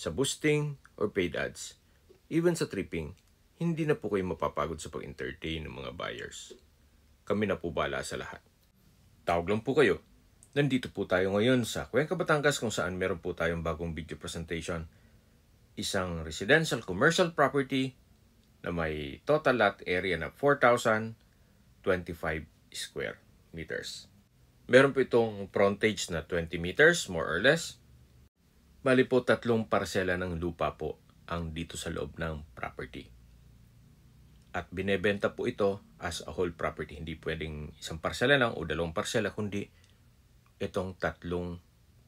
sa boosting or paid ads, even sa tripping, hindi na po kayo mapapagod sa pag-entertain ng mga buyers. Kami na po bala sa lahat. Tawag lang po kayo. Nandito po tayo ngayon sa Cuenca, Batangas kung saan meron po tayong bagong video presentation. Isang residential commercial property na may total lot area na 4,025 square meters. Meron po itong frontage na 20 meters more or less Bali po tatlong parsela ng lupa po ang dito sa loob ng property. At binebenta po ito as a whole property. Hindi pwedeng isang parsela lang o dalawang parsela kundi itong tatlong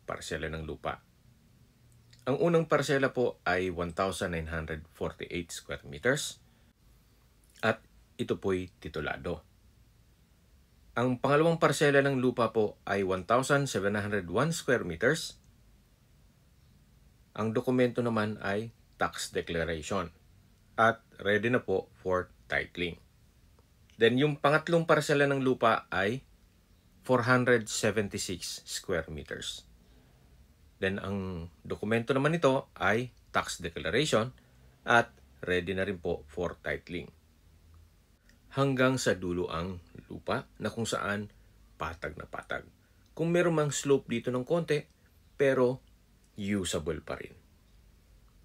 parsela ng lupa. Ang unang parsela po ay 1,948 square meters at ito po'y titulado. Ang pangalawang parsela ng lupa po ay 1,701 square meters ang dokumento naman ay tax declaration at ready na po for titling. Then yung pangatlong parcela ng lupa ay 476 square meters. Then ang dokumento naman nito ay tax declaration at ready na rin po for titling. Hanggang sa dulo ang lupa na kung saan patag na patag. Kung meron mang slope dito ng konti, pero usable pa rin.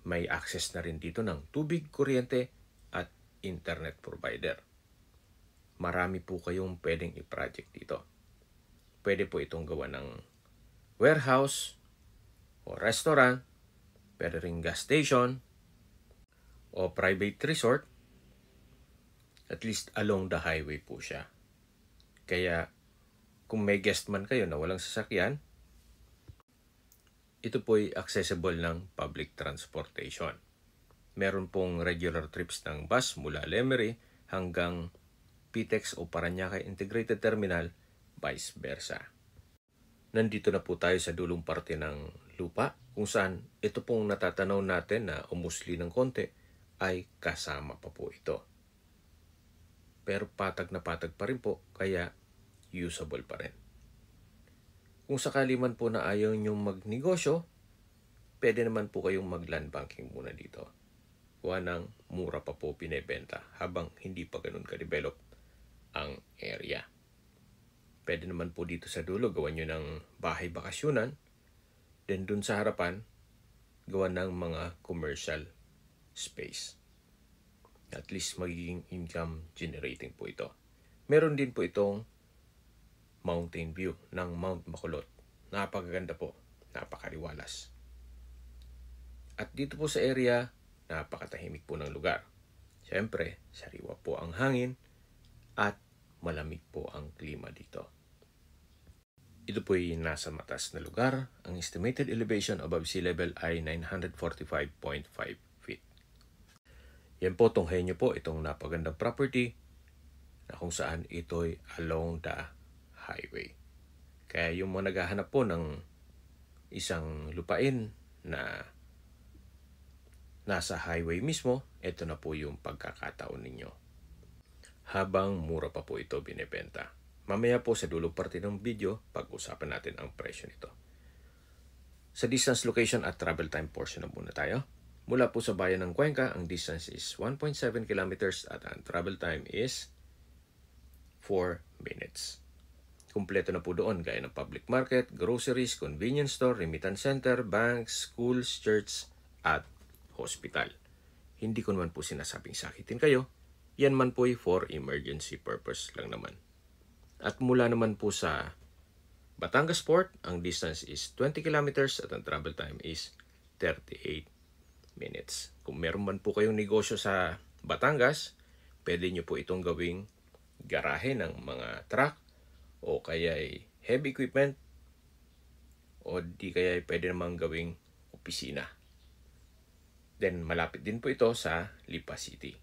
May access na rin dito ng tubig, kuryente at internet provider. Marami po kayong pwedeng i-project dito. Pwede po itong gawa ng warehouse o restaurant, pwede ring gas station o private resort. At least along the highway po siya. Kaya kung may guest man kayo na walang sasakyan, ito po ay accessible ng public transportation. Meron pong regular trips ng bus mula Lemery hanggang PTEX o Paranaque Integrated Terminal, vice versa. Nandito na po tayo sa dulong parte ng lupa kung saan ito pong natatanaw natin na umusli ng konti ay kasama pa po ito. Pero patag na patag pa rin po kaya usable pa rin. Kung sakali man po na ayaw nyong magnegosyo, pwede naman po kayong mag-land banking muna dito. Kuha ng mura pa po pinebenta habang hindi pa ganun ka-develop ang area. Pwede naman po dito sa dulo, gawan nyo ng bahay bakasyonan. Then dun sa harapan, gawa ng mga commercial space. At least magiging income generating po ito. Meron din po itong mountain view ng Mount Bacolod. Napakaganda po, napakaliwalas. At dito po sa area, napakatahimik po ng lugar. Siyempre, sariwa po ang hangin at malamig po ang klima dito. Ito po ay nasa matas na lugar. Ang estimated elevation above sea level ay 945.5 feet. Yan po, tunghayin nyo po itong napagandang property na kung saan ito'y along the highway. Kaya yung mga naghahanap po ng isang lupain na nasa highway mismo, ito na po yung pagkakataon ninyo. Habang mura pa po ito binebenta. Mamaya po sa dulo parte ng video, pag-usapan natin ang presyo nito. Sa distance location at travel time portion na muna tayo. Mula po sa bayan ng Cuenca, ang distance is 1.7 kilometers at ang travel time is 4 minutes. Kumpleto na po doon gaya ng public market, groceries, convenience store, remittance center, banks, schools, church, at hospital. Hindi ko naman po sinasabing sakitin kayo. Yan man po ay for emergency purpose lang naman. At mula naman po sa Batangas Port, ang distance is 20 kilometers at ang travel time is 38 minutes. Kung meron man po kayong negosyo sa Batangas, pwede nyo po itong gawing garahe ng mga truck o kaya ay heavy equipment o di kaya ay pwede namang gawing opisina. Then malapit din po ito sa Lipa City.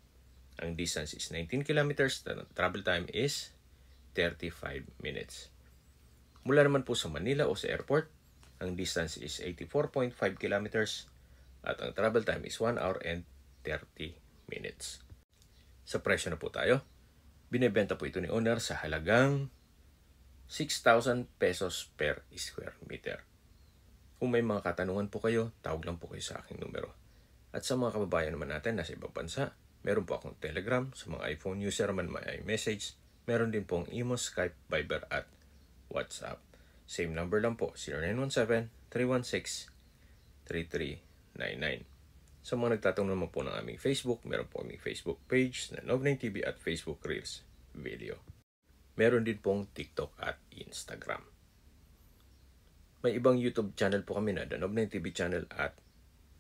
Ang distance is 19 kilometers, the travel time is 35 minutes. Mula naman po sa Manila o sa airport, ang distance is 84.5 kilometers at ang travel time is 1 hour and 30 minutes. Sa presyo na po tayo. Binebenta po ito ni owner sa halagang 6,000 pesos per square meter. Kung may mga katanungan po kayo, tawag lang po kayo sa aking numero. At sa mga kababayan naman natin na sa ibang bansa, meron po akong Telegram, sa mga iPhone user man may iMessage, meron din pong Imo, Skype, Viber at WhatsApp. Same number lang po, 0917-316-3399. Sa mga nagtatanong naman po ng aming Facebook, meron po aming Facebook page na Nobnay TV at Facebook Reels Video. Meron din pong TikTok at Instagram. May ibang YouTube channel po kami na, The Nob9 TV channel at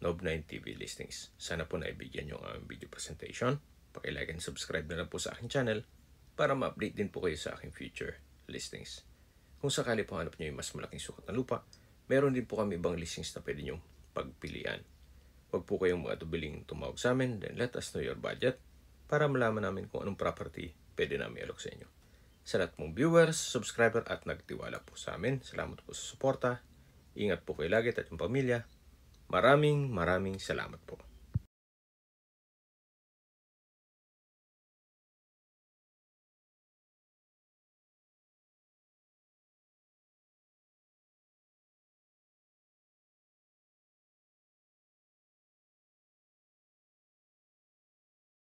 Nob9 TV listings. Sana po naibigyan yung aming video presentation. Pakilike and subscribe na lang po sa aking channel para ma-update din po kayo sa aking future listings. Kung sakali po hanap nyo yung mas malaking sukat na lupa, meron din po kami ibang listings na pwede nyo pagpilian. Huwag po kayong mga tubiling tumawag sa amin, then let us know your budget para malaman namin kung anong property pwede namin alok sa inyo sa lahat mong viewers, subscriber at nagtiwala po sa amin. Salamat po sa suporta. Ingat po kayo lagi at yung pamilya. Maraming maraming salamat po.